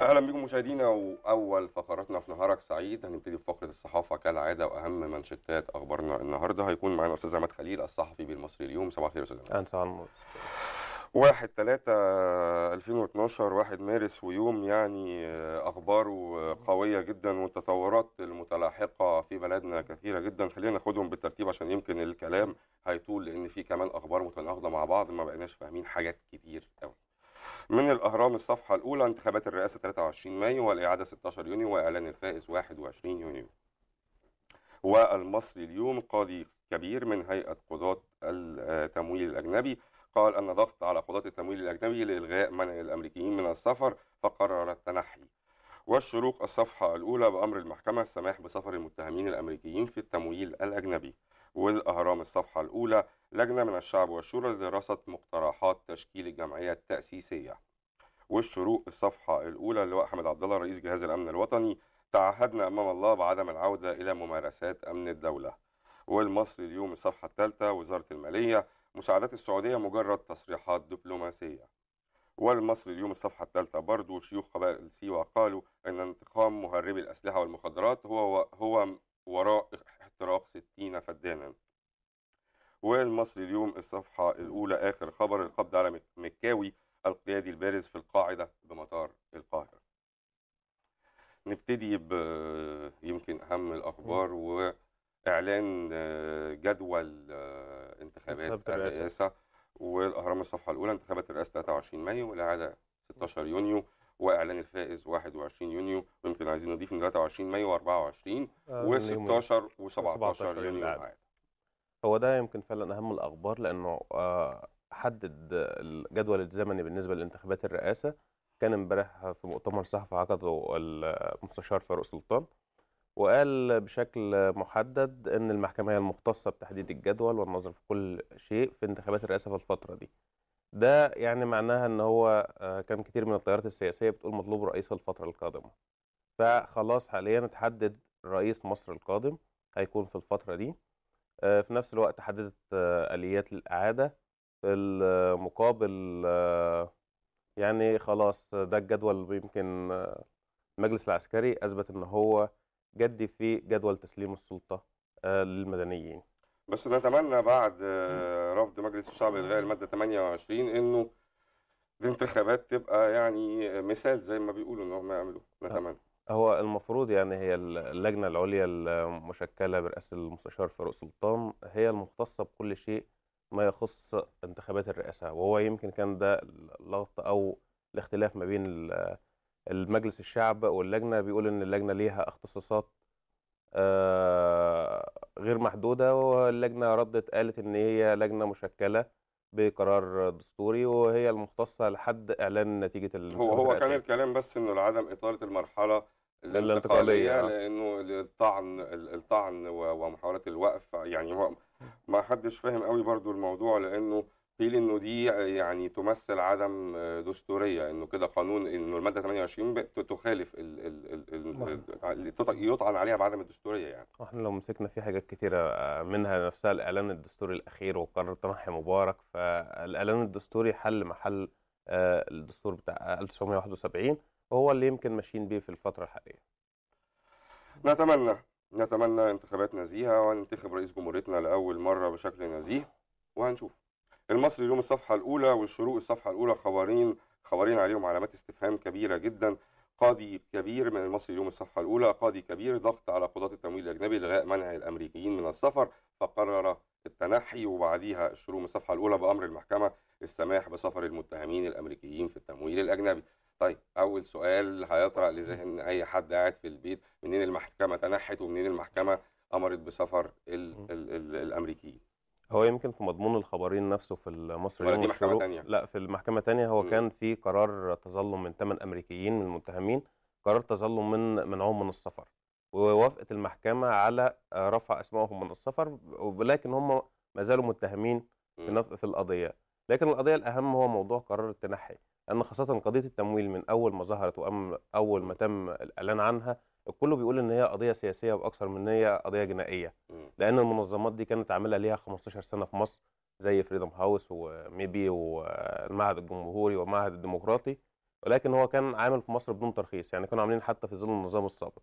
اهلا بكم مشاهدينا واول فقراتنا في نهارك سعيد هنبتدي بفقره الصحافه كالعاده واهم منشطات اخبارنا النهارده هيكون معانا الاستاذ عماد خليل الصحفي بالمصري اليوم صباح الخير يا استاذ عماد صباح النور 1 3 2012 1 مارس ويوم يعني آه، اخباره قويه جدا والتطورات المتلاحقه في بلدنا كثيره جدا خلينا ناخدهم بالترتيب عشان يمكن الكلام هيطول لان في كمان اخبار متناقضه مع بعض ما بقيناش فاهمين حاجات كتير قوي من الأهرام الصفحة الأولى انتخابات الرئاسة 23 مايو والإعادة 16 يونيو وإعلان الفائز 21 يونيو والمصري اليوم قاضي كبير من هيئة قضاة التمويل الأجنبي قال أن ضغط على قضاة التمويل الأجنبي لإلغاء منع الأمريكيين من السفر فقرر التنحي والشروق الصفحة الأولى بأمر المحكمة السماح بسفر المتهمين الأمريكيين في التمويل الأجنبي والأهرام الصفحة الأولى لجنة من الشعب والشورى لدراسة مقترحات تشكيل الجمعية التأسيسية والشروق الصفحة الأولى اللواء أحمد عبد الله رئيس جهاز الأمن الوطني تعهدنا أمام الله بعدم العودة إلى ممارسات أمن الدولة والمصري اليوم الصفحة الثالثة وزارة المالية مساعدات السعودية مجرد تصريحات دبلوماسية والمصري اليوم الصفحة الثالثة برضو شيوخ قبائل سيوة قالوا أن انتقام مهربي الأسلحة والمخدرات هو هو وراء احتراق 60 فدانا والمصري اليوم الصفحة الأولى آخر خبر القبض على مكاوي القيادي البارز في القاعدة بمطار القاهرة نبتدي ب يمكن أهم الأخبار وإعلان جدول انتخابات الرئاسة والأهرام الصفحة الأولى انتخابات الرئاسة 23 مايو والإعادة 16 يونيو واعلان الفائز 21 يونيو ويمكن عايزين نضيف ان 23 مايو 24 و16 و17 يونيو هو ده يمكن فعلا اهم الاخبار لانه آه، حدد الجدول الزمني بالنسبه لانتخابات الرئاسه كان امبارح في مؤتمر صحفي عقده المستشار فاروق سلطان وقال بشكل محدد ان المحكمه هي المختصه بتحديد الجدول والنظر في كل شيء في انتخابات الرئاسه في الفتره دي ده يعني معناها ان هو آه، كان كتير من التيارات السياسيه بتقول مطلوب رئيس الفتره القادمه فخلاص حاليا اتحدد رئيس مصر القادم هيكون في الفتره دي آه، في نفس الوقت حددت آه، اليات الاعاده المقابل يعني خلاص ده الجدول يمكن المجلس العسكري اثبت ان هو جدي في جدول تسليم السلطه للمدنيين بس نتمنى بعد آه، رفض مجلس الشعب الغاء الماده 28 انه الانتخابات تبقى يعني مثال زي ما بيقولوا ان هم يعملوه نتمنى آه. هو المفروض يعني هي اللجنه العليا المشكله برئاسه المستشار فاروق سلطان هي المختصه بكل شيء ما يخص انتخابات الرئاسه وهو يمكن كان ده اللغط او الاختلاف ما بين المجلس الشعب واللجنه بيقول ان اللجنه ليها اختصاصات آه، محدودة واللجنة ردت قالت إن هي لجنة مشكلة بقرار دستوري وهي المختصة لحد إعلان نتيجة هو هو كان الكلام بس إنه لعدم إطالة المرحلة الانتقالية آه. لأنه الطعن الطعن ومحاولات الوقف يعني هو ما حدش فاهم قوي برضو الموضوع لأنه قيل انه دي يعني تمثل عدم دستوريه انه كده قانون انه الماده 28 تخالف ال ال ال نعم. يطعن عليها بعدم الدستوريه يعني احنا لو مسكنا في حاجات كثيره آه، منها نفسها الاعلان الدستوري الاخير وقرار تنحي مبارك فالاعلان الدستوري حل محل آه، الدستور بتاع 1971 وهو اللي يمكن ماشيين بيه في الفتره الحاليه نتمنى نتمنى انتخابات نزيهه وننتخب رئيس جمهوريتنا لاول مره بشكل نزيه وهنشوف المصري اليوم الصفحة الأولى والشروق الصفحة الأولى خوارين خوارين عليهم علامات استفهام كبيرة جدا قاضي كبير من المصري اليوم الصفحة الأولى قاضي كبير ضغط على قضاة التمويل الأجنبي لغاء منع الأمريكيين من السفر فقرر التنحي وبعديها الشروق من الصفحة الأولى بأمر المحكمة السماح بسفر المتهمين الأمريكيين في التمويل الأجنبي طيب أول سؤال هيطرأ لذهن أي حد قاعد في البيت منين المحكمة تنحت ومنين المحكمة أمرت بسفر الـ الـ الـ الأمريكيين هو يمكن في مضمون الخبرين نفسه في مصر اليوم محكمة تانية. لا في المحكمة تانية هو م. كان في قرار تظلم من ثمان أمريكيين من المتهمين قرار تظلم من منعهم من السفر ووافقت المحكمة على رفع أسمائهم من السفر ولكن هم ما زالوا متهمين في, في القضية لكن القضية الأهم هو موضوع قرار التنحي أن خاصة قضية التمويل من أول ما ظهرت وأول ما تم الإعلان عنها كله بيقول ان هي قضيه سياسيه واكثر من هي قضيه جنائيه لان المنظمات دي كانت عامله ليها 15 سنه في مصر زي فريدم هاوس وميبي والمعهد الجمهوري والمعهد الديمقراطي ولكن هو كان عامل في مصر بدون ترخيص يعني كانوا عاملين حتى في ظل النظام السابق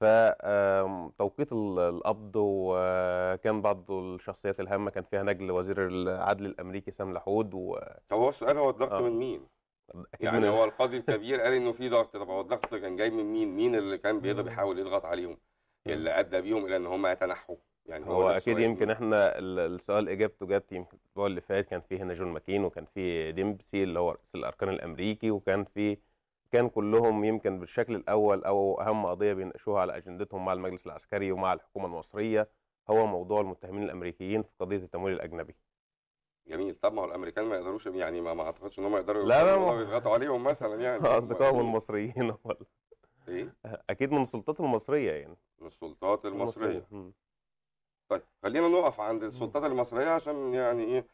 فتوقيت القبض وكان بعض الشخصيات الهامه كان فيها نجل وزير العدل الامريكي سام لحود و... هو السؤال هو الضغط آه. من مين؟ يعني, يعني هو القاضي الكبير قال انه في ضغط طب هو الضغط كان جاي من مين؟ مين اللي كان بيقدر بيحاول يضغط عليهم؟ اللي ادى بيهم الى ان هم يتنحوا يعني هو, هو اكيد يمكن احنا السؤال اجابته جت يمكن الاسبوع اللي فات كان في هنا جون ماكين وكان في ديمبسي اللي هو رئيس الاركان الامريكي وكان في كان كلهم يمكن بالشكل الاول او اهم قضيه بيناقشوها على اجندتهم مع المجلس العسكري ومع الحكومه المصريه هو موضوع المتهمين الامريكيين في قضيه التمويل الاجنبي جميل طب ما هو الامريكان ما يقدروش يعني ما, ما اعتقدش ان هم يقدروا لا لا ما... يضغطوا عليهم مثلا يعني اصدقائهم المصريين ولا ايه اكيد من السلطات المصريه يعني من السلطات المصريه, المصرية. طيب خلينا نقف عند السلطات المصريه عشان يعني ايه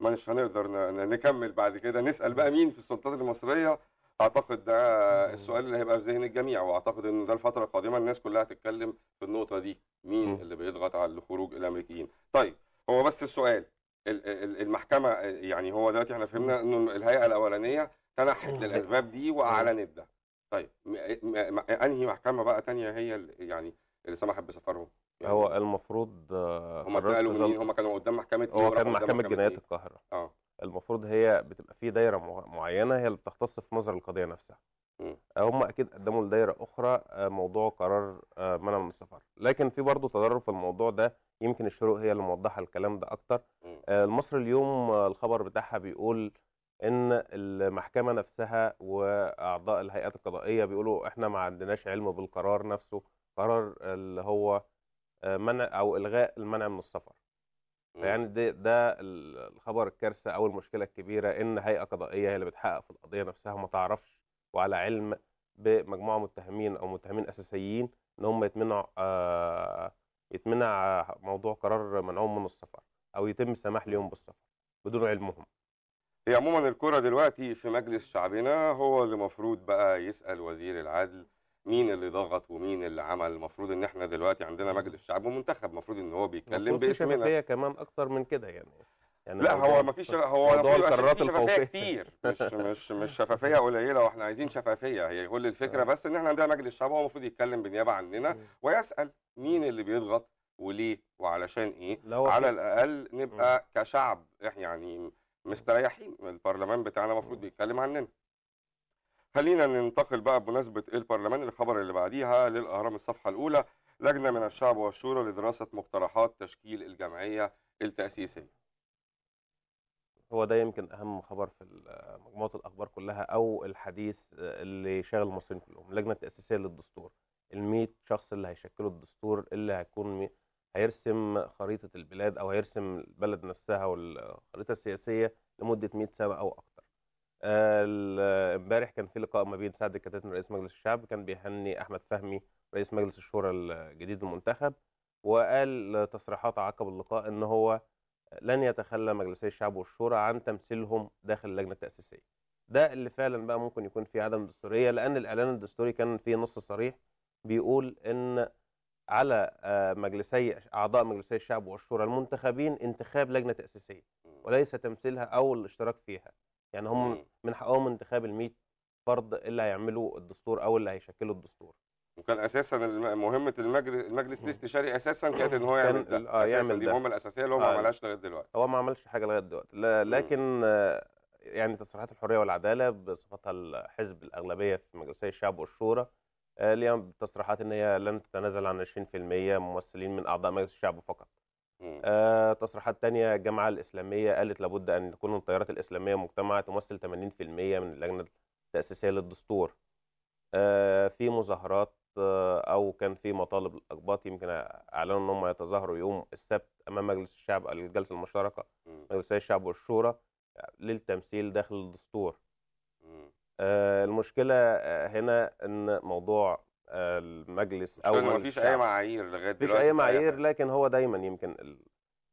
مش هنقدر نكمل بعد كده نسال بقى مين في السلطات المصريه اعتقد ده السؤال اللي هيبقى في ذهن الجميع واعتقد ان ده الفتره القادمه الناس كلها هتتكلم في النقطه دي مين اللي بيضغط على الخروج الامريكيين طيب هو بس السؤال المحكمه يعني هو دلوقتي احنا فهمنا انه الهيئه الاولانيه تنحت للاسباب دي واعلنت ده طيب انهي محكمه بقى ثانيه هي اللي يعني اللي سمحت بسفرهم يعني هو المفروض آه، هم اتنقلوا منين هم كانوا قدام محكمه هو كان محكمه جنايات إيه؟ القاهره اه المفروض هي بتبقى في دايره معينه هي اللي بتختص في نظر القضيه نفسها هم اكيد قدموا لدايره اخرى آه، موضوع قرار آه، منع من السفر لكن في برضه تضرر في الموضوع ده يمكن الشروق هي اللي موضحه الكلام ده اكتر آه، المصري اليوم آه، الخبر بتاعها بيقول ان المحكمه نفسها واعضاء الهيئات القضائيه بيقولوا احنا ما عندناش علم بالقرار نفسه قرار اللي هو آه، منع او الغاء المنع من السفر يعني ده, ده الخبر الكارثه او المشكله الكبيره ان هيئه قضائيه هي اللي بتحقق في القضيه نفسها وما تعرفش وعلى علم بمجموعه متهمين او متهمين اساسيين ان هم يتمنع يتمنع موضوع قرار منعهم من السفر او يتم السماح لهم بالسفر بدون علمهم هي عموما الكره دلوقتي في مجلس شعبنا هو اللي المفروض بقى يسال وزير العدل مين اللي ضغط ومين اللي عمل المفروض ان احنا دلوقتي عندنا مجلس شعب ومنتخب المفروض ان هو بيتكلم باسمنا هي كمان اكتر من كده يعني يعني لا هو ما فيش هو القرارات شفافيه كتير مش مش مش شفافيه قليله واحنا عايزين شفافيه هي كل الفكره بس ان احنا عندنا مجلس شعب هو المفروض يتكلم بالنيابه عننا ويسال مين اللي بيضغط وليه وعلشان ايه على الاقل نبقى م. كشعب يعني مستريحين البرلمان بتاعنا المفروض بيتكلم عننا خلينا ننتقل بقى بمناسبه إيه البرلمان الخبر اللي بعديها للاهرام الصفحه الاولى لجنه من الشعب والشورى لدراسه مقترحات تشكيل الجمعيه التاسيسيه هو ده يمكن اهم خبر في مجموعه الاخبار كلها او الحديث اللي شاغل المصريين كلهم اللجنه التاسيسيه للدستور ال 100 شخص اللي هيشكلوا الدستور اللي هيكون هيرسم خريطة البلاد أو هيرسم البلد نفسها والخريطة السياسية لمدة 100 سنة أو أكتر آه، امبارح كان في لقاء ما بين سعد الكتاتن رئيس مجلس الشعب كان بيهني أحمد فهمي رئيس مجلس الشورى الجديد المنتخب وقال تصريحات عقب اللقاء ان هو لن يتخلى مجلسي الشعب والشورى عن تمثيلهم داخل اللجنه التاسيسيه. ده اللي فعلا بقى ممكن يكون فيه عدم دستوريه لان الاعلان الدستوري كان فيه نص صريح بيقول ان على آه، مجلسي اعضاء مجلسي الشعب والشورى المنتخبين انتخاب لجنه تاسيسيه وليس تمثيلها او الاشتراك فيها يعني هم من حقهم انتخاب ال فرد اللي هيعملوا الدستور او اللي هيشكلوا الدستور وكان اساسا مهمه المجلس المجلس الاستشاري اساسا كانت ان هو يعمل ده آه يعمل دي المهمه الاساسيه اللي هو ما آه عملهاش لغايه دلوقتي هو ما عملش حاجه لغايه دلوقتي لكن آه يعني تصريحات الحريه والعداله بصفتها الحزب الاغلبيه في مجلسي الشعب والشورى اليوم آه، تصريحات ان هي لن تتنازل عن 20% ممثلين من اعضاء مجلس الشعب فقط. آه تصريحات تانية الجامعة الإسلامية قالت لابد أن تكون التيارات الإسلامية مجتمع تمثل 80% من اللجنة التأسيسية للدستور. آه في مظاهرات آه أو كان في مطالب الأقباط يمكن أعلنوا إن هم يتظاهروا يوم السبت أمام مجلس الشعب الجلسة المشتركة مجلس الشعب والشورى آه، للتمثيل داخل الدستور. آه، المشكله آه، هنا ان موضوع آه، المجلس او ما فيش اي معايير لغايه دلوقتي مفيش اي معايير لكن هو دايما يمكن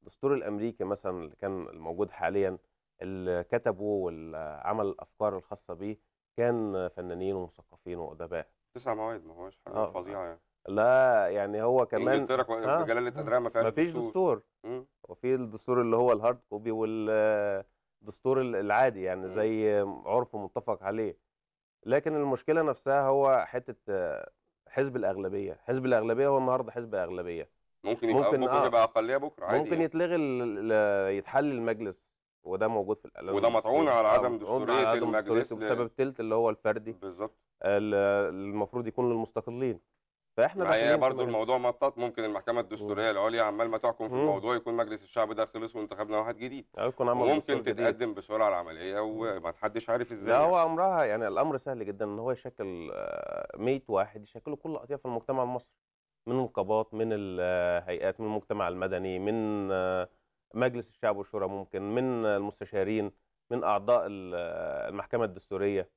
الدستور الامريكي مثلا اللي كان الموجود حاليا اللي كتبه واللي عمل الافكار الخاصه بيه كان فنانين ومثقفين وادباء تسع مواد ما هوش حاجه آه. فظيعه يعني لا يعني هو كمان انجلترا آه. جلاله ما فيهاش دستور مفيش دستور وفي الدستور اللي هو الهارد كوبي وال الدستور العادي يعني زي عرف متفق عليه لكن المشكله نفسها هو حته آه، حزب الاغلبيه حزب الاغلبيه هو النهارده حزب اغلبيه ممكن يبقى ممكن, آه، يبقى اقليه بكره عادي ممكن يعني. يتلغي يتحل المجلس وده موجود في الاعلام وده مطعون على عدم دستوريه المجلس بسبب ثلث اللي هو الفردي بالظبط المفروض يكون للمستقلين فاحنا معايا برضو الموضوع مطاط ممكن المحكمه الدستوريه العليا عمال ما تحكم في الموضوع يكون مجلس الشعب ده خلص وانتخبنا واحد جديد يكون عمل ممكن تتقدم بسرعه العمليه وما حدش عارف ازاي لا هو امرها يعني الامر سهل جدا ان هو يشكل 100 آه، واحد يشكلوا كل اطياف المجتمع المصري من نقابات من الهيئات من المجتمع المدني من آه، مجلس الشعب والشورى ممكن من المستشارين من اعضاء آه، المحكمه الدستوريه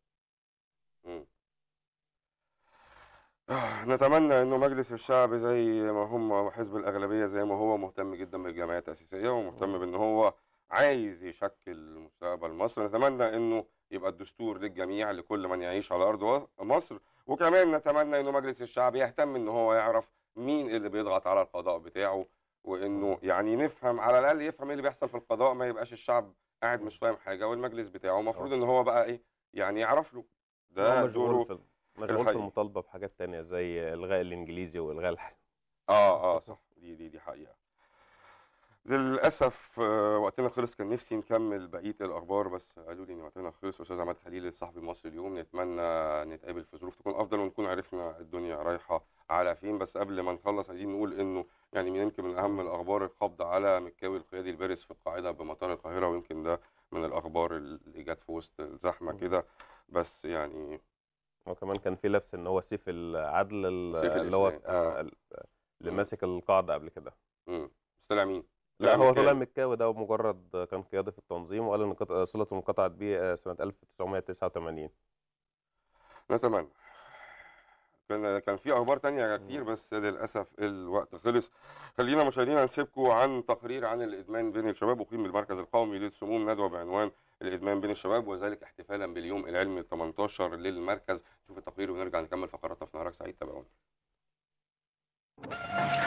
نتمنى انه مجلس الشعب زي ما هم وحزب الاغلبيه زي ما هو مهتم جدا بالجمعيات الاساسيه ومهتم بان هو عايز يشكل مستقبل مصر نتمنى انه يبقى الدستور للجميع لكل من يعيش على ارض مصر وكمان نتمنى انه مجلس الشعب يهتم ان هو يعرف مين اللي بيضغط على القضاء بتاعه وانه يعني نفهم على الاقل يفهم ايه اللي بيحصل في القضاء ما يبقاش الشعب قاعد مش فاهم حاجه والمجلس بتاعه المفروض ان هو بقى ايه يعني يعرف له ده دوره العنف المطالبه بحاجات تانية زي الغاء الانجليزي والغاء الحلم اه اه صح دي دي دي حقيقه للاسف آه، وقتنا خلص كان نفسي نكمل بقيه الاخبار بس قالوا لي ان وقتنا خلص استاذ عماد خليل صاحبي مصر اليوم نتمنى نتقابل في ظروف تكون افضل ونكون عرفنا الدنيا رايحه على فين بس قبل ما نخلص عايزين نقول انه يعني من يمكن من اهم الاخبار القبض على مكاوي القيادي البارز في القاعده بمطار القاهره ويمكن ده من الاخبار اللي جت في وسط الزحمه كده بس يعني هو كمان كان في لبس ان هو سيف العدل سيف اللي هو آه. اللي ماسك القاعده قبل كده امم طلع مين؟ لا هو طلع مكاوي ده مجرد كان قيادي في التنظيم وقال ان صلته انقطعت بيه آه، سنه 1989 نتمنى كان كان في اخبار ثانيه كتير بس للاسف الوقت خلص خلينا مشاهدينا نسيبكم عن تقرير عن الادمان بين الشباب اقيم بالمركز القومي للسموم ندوه بعنوان الادمان بين الشباب وذلك احتفالا باليوم العلمي 18 للمركز نشوف التقرير ونرجع نكمل فقراتنا في نهارك سعيد تابعونا